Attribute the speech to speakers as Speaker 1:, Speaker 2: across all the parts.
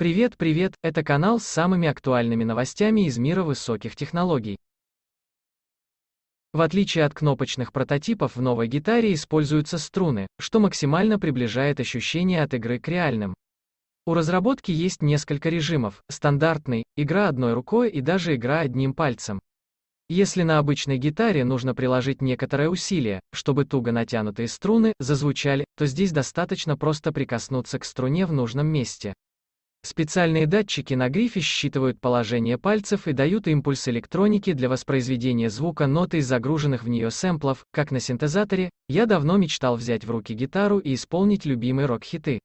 Speaker 1: Привет, привет, это канал с самыми актуальными новостями из мира высоких технологий. В отличие от кнопочных прототипов в новой гитаре используются струны, что максимально приближает ощущение от игры к реальным. У разработки есть несколько режимов, стандартный, игра одной рукой и даже игра одним пальцем. Если на обычной гитаре нужно приложить некоторое усилие, чтобы туго натянутые струны зазвучали, то здесь достаточно просто прикоснуться к струне в нужном месте. Специальные датчики на грифе считывают положение пальцев и дают импульс электронике для воспроизведения звука ноты из загруженных в нее сэмплов, как на синтезаторе, я давно мечтал взять в руки гитару и исполнить любимые рок-хиты.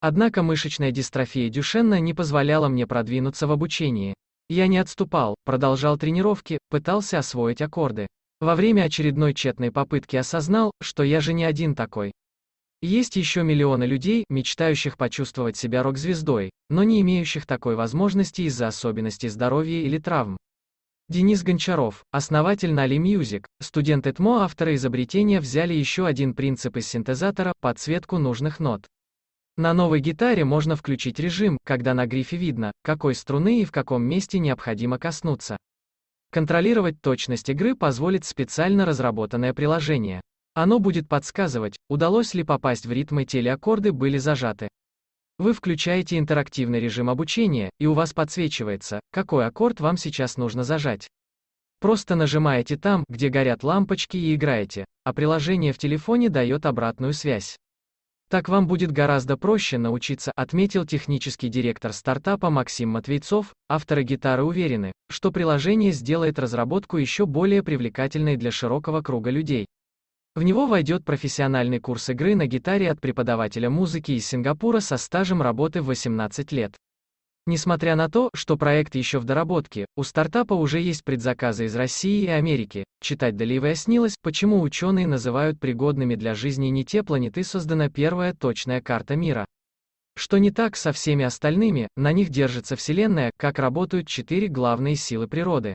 Speaker 1: Однако мышечная дистрофия Дюшенна не позволяла мне продвинуться в обучении. Я не отступал, продолжал тренировки, пытался освоить аккорды. Во время очередной тщетной попытки осознал, что я же не один такой. Есть еще миллионы людей, мечтающих почувствовать себя рок-звездой, но не имеющих такой возможности из-за особенностей здоровья или травм. Денис Гончаров, основатель Нали Music, студент ЭТМО, авторы изобретения взяли еще один принцип из синтезатора – подсветку нужных нот. На новой гитаре можно включить режим, когда на грифе видно, какой струны и в каком месте необходимо коснуться. Контролировать точность игры позволит специально разработанное приложение. Оно будет подсказывать, удалось ли попасть в ритм и те ли аккорды были зажаты. Вы включаете интерактивный режим обучения, и у вас подсвечивается, какой аккорд вам сейчас нужно зажать. Просто нажимаете там, где горят лампочки и играете, а приложение в телефоне дает обратную связь. Так вам будет гораздо проще научиться, отметил технический директор стартапа Максим Матвейцов, авторы гитары уверены, что приложение сделает разработку еще более привлекательной для широкого круга людей. В него войдет профессиональный курс игры на гитаре от преподавателя музыки из Сингапура со стажем работы 18 лет. Несмотря на то, что проект еще в доработке, у стартапа уже есть предзаказы из России и Америки. Читать Даливая выяснилось, почему ученые называют пригодными для жизни не те планеты создана первая точная карта мира. Что не так со всеми остальными, на них держится Вселенная, как работают четыре главные силы природы.